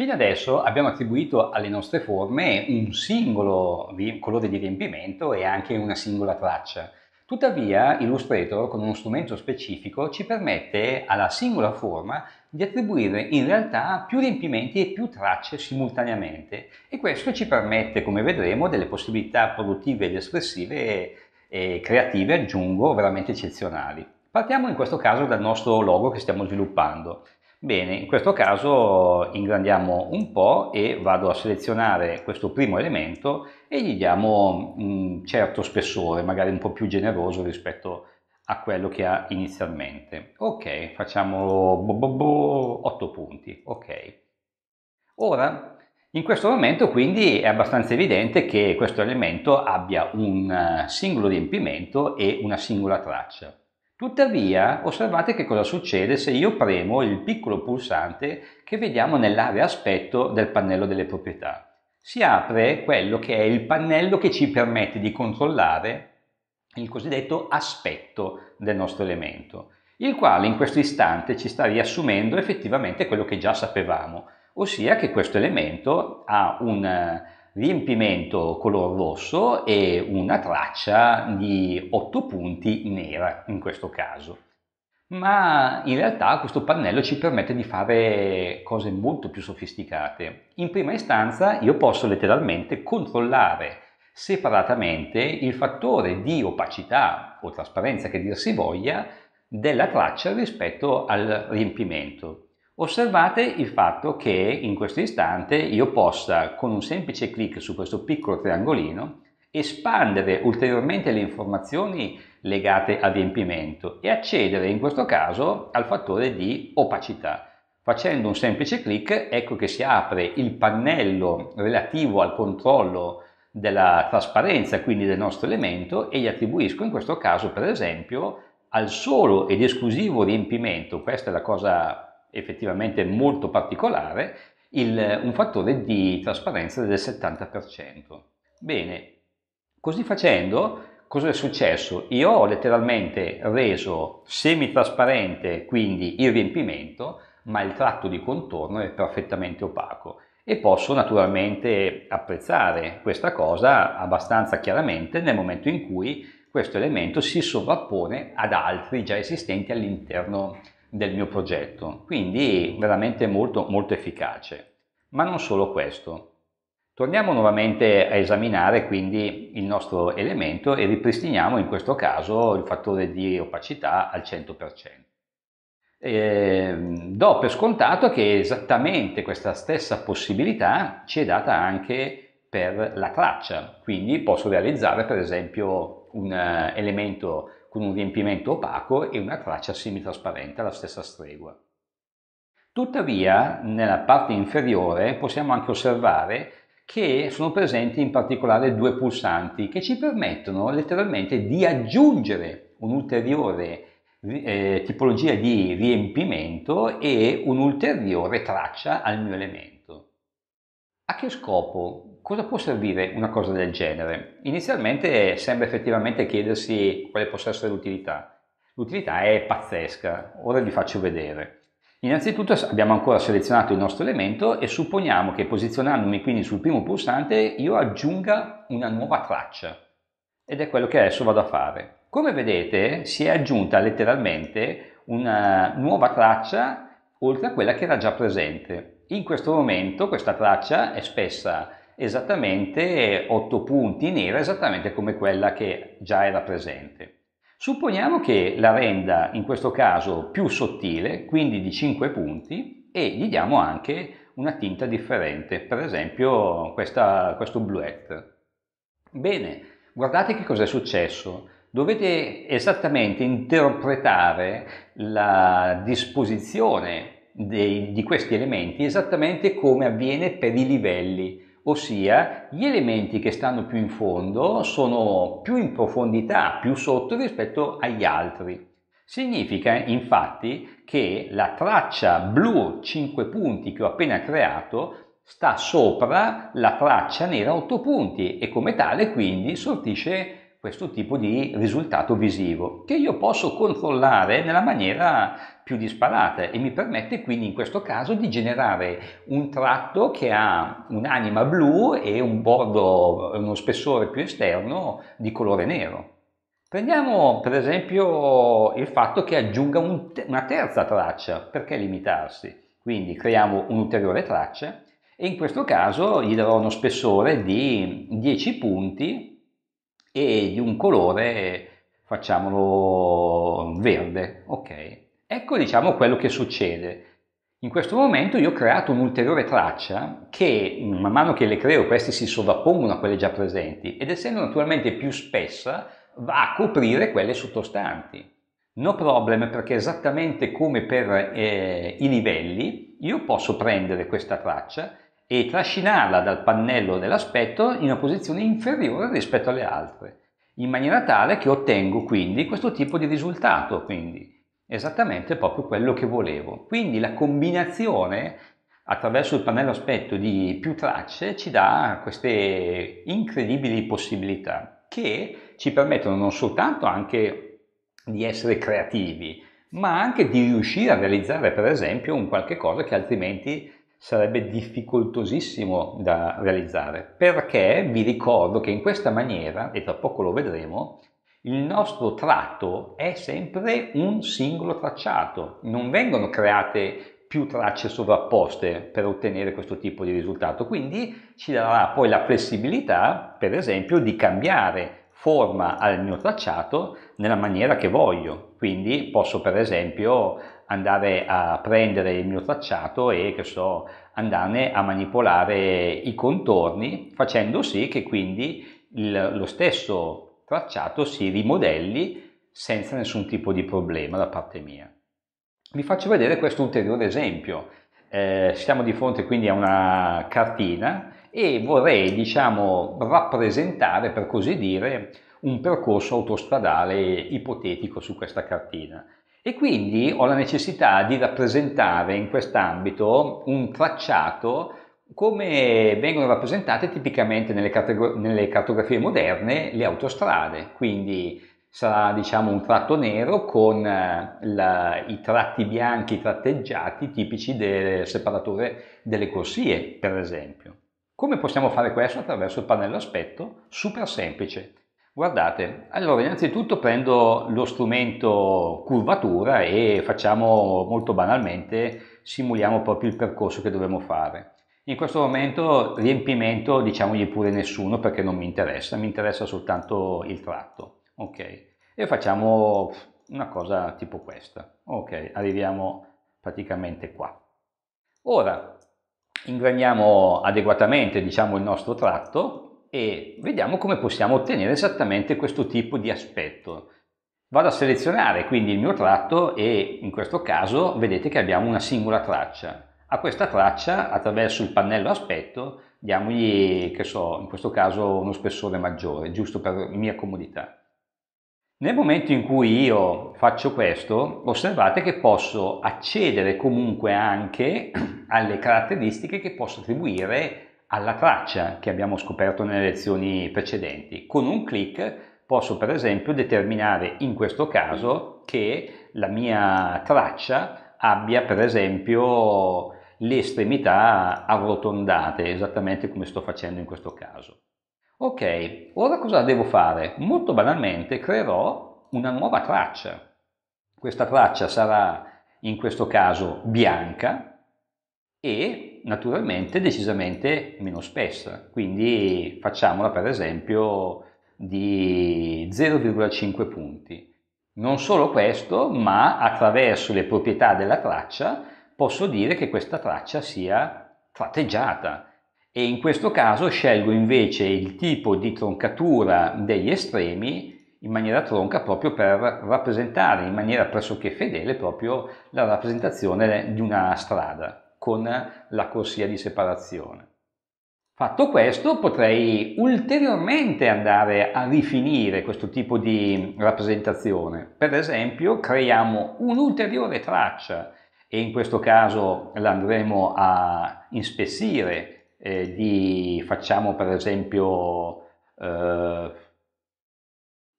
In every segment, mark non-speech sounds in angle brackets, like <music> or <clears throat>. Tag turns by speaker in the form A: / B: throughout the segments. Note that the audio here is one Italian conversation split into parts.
A: Fino adesso abbiamo attribuito alle nostre forme un singolo colore di riempimento e anche una singola traccia. Tuttavia Illustrator con uno strumento specifico ci permette alla singola forma di attribuire in realtà più riempimenti e più tracce simultaneamente e questo ci permette come vedremo delle possibilità produttive ed espressive e creative aggiungo veramente eccezionali. Partiamo in questo caso dal nostro logo che stiamo sviluppando. Bene, in questo caso ingrandiamo un po' e vado a selezionare questo primo elemento e gli diamo un certo spessore, magari un po' più generoso rispetto a quello che ha inizialmente. Ok, facciamo 8 punti, ok. Ora, in questo momento quindi è abbastanza evidente che questo elemento abbia un singolo riempimento e una singola traccia. Tuttavia, osservate che cosa succede se io premo il piccolo pulsante che vediamo nell'area aspetto del pannello delle proprietà. Si apre quello che è il pannello che ci permette di controllare il cosiddetto aspetto del nostro elemento, il quale in questo istante ci sta riassumendo effettivamente quello che già sapevamo, ossia che questo elemento ha un riempimento color rosso e una traccia di 8 punti nera in questo caso. Ma in realtà questo pannello ci permette di fare cose molto più sofisticate. In prima istanza io posso letteralmente controllare separatamente il fattore di opacità o trasparenza che dir si voglia della traccia rispetto al riempimento. Osservate il fatto che in questo istante io possa con un semplice clic su questo piccolo triangolino espandere ulteriormente le informazioni legate al riempimento e accedere in questo caso al fattore di opacità. Facendo un semplice clic ecco che si apre il pannello relativo al controllo della trasparenza, quindi del nostro elemento, e gli attribuisco in questo caso per esempio al solo ed esclusivo riempimento, questa è la cosa effettivamente molto particolare, il, un fattore di trasparenza del 70%. Bene, così facendo cosa è successo? Io ho letteralmente reso semi-trasparente quindi il riempimento, ma il tratto di contorno è perfettamente opaco e posso naturalmente apprezzare questa cosa abbastanza chiaramente nel momento in cui questo elemento si sovrappone ad altri già esistenti all'interno del mio progetto, quindi veramente molto molto efficace. Ma non solo questo. Torniamo nuovamente a esaminare quindi il nostro elemento e ripristiniamo in questo caso il fattore di opacità al 100%. Eh, do per scontato che esattamente questa stessa possibilità ci è data anche per la traccia, quindi posso realizzare per esempio un eh, elemento con un riempimento opaco e una traccia semitrasparente alla stessa stregua. Tuttavia, nella parte inferiore possiamo anche osservare che sono presenti in particolare due pulsanti che ci permettono letteralmente di aggiungere un'ulteriore eh, tipologia di riempimento e un'ulteriore traccia al mio elemento. A che scopo Cosa può servire una cosa del genere? Inizialmente sembra effettivamente chiedersi quale possa essere l'utilità. L'utilità è pazzesca, ora vi faccio vedere. Innanzitutto abbiamo ancora selezionato il nostro elemento e supponiamo che posizionandomi quindi sul primo pulsante io aggiunga una nuova traccia ed è quello che adesso vado a fare. Come vedete si è aggiunta letteralmente una nuova traccia oltre a quella che era già presente. In questo momento questa traccia è spessa esattamente 8 punti nera, esattamente come quella che già era presente. Supponiamo che la renda in questo caso più sottile, quindi di 5 punti, e gli diamo anche una tinta differente, per esempio questa, questo bluette. Bene, guardate che cos'è successo. Dovete esattamente interpretare la disposizione dei, di questi elementi esattamente come avviene per i livelli ossia gli elementi che stanno più in fondo sono più in profondità, più sotto rispetto agli altri. Significa infatti che la traccia blu 5 punti che ho appena creato sta sopra la traccia nera 8 punti e come tale quindi sortisce questo tipo di risultato visivo che io posso controllare nella maniera più disparata e mi permette quindi in questo caso di generare un tratto che ha un'anima blu e un bordo, uno spessore più esterno di colore nero. Prendiamo per esempio il fatto che aggiunga un, una terza traccia, perché limitarsi? Quindi creiamo un'ulteriore traccia e in questo caso gli darò uno spessore di 10 punti e di un colore, facciamolo verde, ok? Ecco diciamo quello che succede. In questo momento io ho creato un'ulteriore traccia che man mano che le creo queste si sovrappongono a quelle già presenti ed essendo naturalmente più spessa va a coprire quelle sottostanti. No problem perché esattamente come per eh, i livelli io posso prendere questa traccia e trascinarla dal pannello dell'aspetto in una posizione inferiore rispetto alle altre, in maniera tale che ottengo quindi questo tipo di risultato, quindi esattamente proprio quello che volevo. Quindi la combinazione attraverso il pannello aspetto di più tracce ci dà queste incredibili possibilità che ci permettono non soltanto anche di essere creativi, ma anche di riuscire a realizzare per esempio un qualche cosa che altrimenti sarebbe difficoltosissimo da realizzare, perché vi ricordo che in questa maniera, e tra poco lo vedremo, il nostro tratto è sempre un singolo tracciato, non vengono create più tracce sovrapposte per ottenere questo tipo di risultato, quindi ci darà poi la flessibilità, per esempio, di cambiare forma al mio tracciato nella maniera che voglio. Quindi posso per esempio andare a prendere il mio tracciato e che so, andarne a manipolare i contorni facendo sì che quindi il, lo stesso tracciato si rimodelli senza nessun tipo di problema da parte mia. Vi faccio vedere questo ulteriore esempio. Eh, siamo di fronte quindi a una cartina e vorrei diciamo rappresentare per così dire un percorso autostradale ipotetico su questa cartina. E quindi ho la necessità di rappresentare in quest'ambito un tracciato come vengono rappresentate tipicamente nelle, categor- nelle cartografie moderne le autostrade, quindi sarà diciamo un tratto nero con eh, la, i tratti bianchi tratteggiati tipici del separatore delle corsie, per esempio. Come possiamo fare questo attraverso il pannello aspetto? Super semplice. Guardate, allora innanzitutto prendo lo strumento curvatura e facciamo molto banalmente, simuliamo proprio il percorso che dovremmo fare. In questo momento riempimento diciamogli pure nessuno perché non mi interessa, mi interessa soltanto il tratto, ok? E facciamo una cosa tipo questa, ok? Arriviamo praticamente qua. Ora ingraniamo adeguatamente diciamo il nostro tratto e vediamo come possiamo ottenere esattamente questo tipo di aspetto. Vado a selezionare quindi il mio tratto e in questo caso vedete che abbiamo una singola traccia. A questa traccia attraverso il pannello aspetto diamogli, che so, in questo caso uno spessore maggiore, giusto per mia comodità. Nel momento in cui io faccio questo, osservate che posso accedere comunque anche <clears throat> alle caratteristiche che posso attribuire alla traccia che abbiamo scoperto nelle lezioni precedenti. Con un clic posso per esempio determinare in questo caso che la mia traccia abbia per esempio le estremità arrotondate, esattamente come sto facendo in questo caso. Ok, ora cosa devo fare? Molto banalmente creerò una nuova traccia. Questa traccia sarà in questo caso bianca e naturalmente decisamente meno spessa. Quindi facciamola per esempio di 0,5 punti. Non solo questo, ma attraverso le proprietà della traccia posso dire che questa traccia sia tratteggiata e in questo caso scelgo invece il tipo di troncatura degli estremi in maniera tronca proprio per rappresentare in maniera pressoché fedele proprio la rappresentazione di una strada con la corsia di separazione. Fatto questo potrei ulteriormente andare a rifinire questo tipo di rappresentazione. Per esempio creiamo un'ulteriore traccia e in questo caso l'andremo a inspessire, eh, di, facciamo per esempio eh,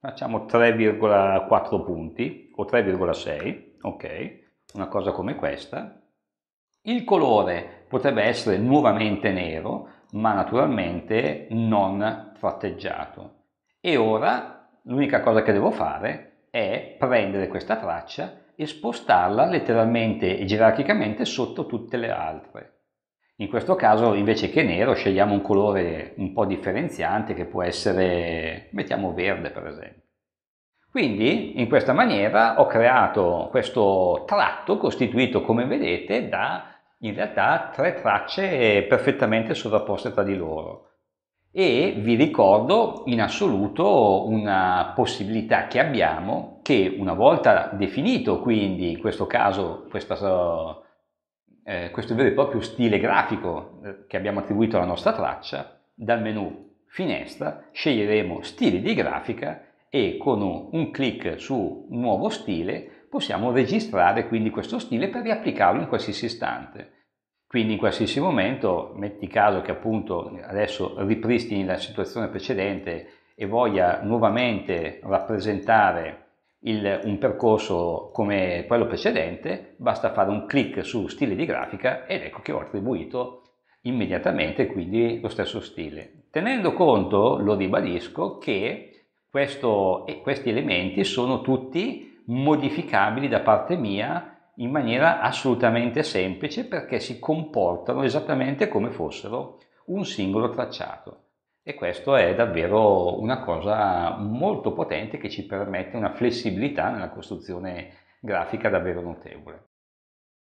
A: facciamo 3,4 punti o 3,6, ok, una cosa come questa il colore potrebbe essere nuovamente nero, ma naturalmente non tratteggiato. E ora l'unica cosa che devo fare è prendere questa traccia e spostarla letteralmente e gerarchicamente sotto tutte le altre. In questo caso invece che nero scegliamo un colore un po' differenziante che può essere, mettiamo verde per esempio. Quindi in questa maniera ho creato questo tratto costituito come vedete da in realtà tre tracce perfettamente sovrapposte tra di loro e vi ricordo in assoluto una possibilità che abbiamo che una volta definito quindi in questo caso questa, eh, questo vero e proprio stile grafico eh, che abbiamo attribuito alla nostra traccia dal menu finestra sceglieremo stili di grafica e con un, un clic su nuovo stile possiamo registrare quindi questo stile per riapplicarlo in qualsiasi istante. Quindi in qualsiasi momento, metti caso che appunto adesso ripristini la situazione precedente e voglia nuovamente rappresentare il, un percorso come quello precedente, basta fare un clic su stile di grafica ed ecco che ho attribuito immediatamente quindi lo stesso stile. Tenendo conto, lo ribadisco, che questo, questi elementi sono tutti modificabili da parte mia in maniera assolutamente semplice perché si comportano esattamente come fossero un singolo tracciato. E questo è davvero una cosa molto potente che ci permette una flessibilità nella costruzione grafica davvero notevole.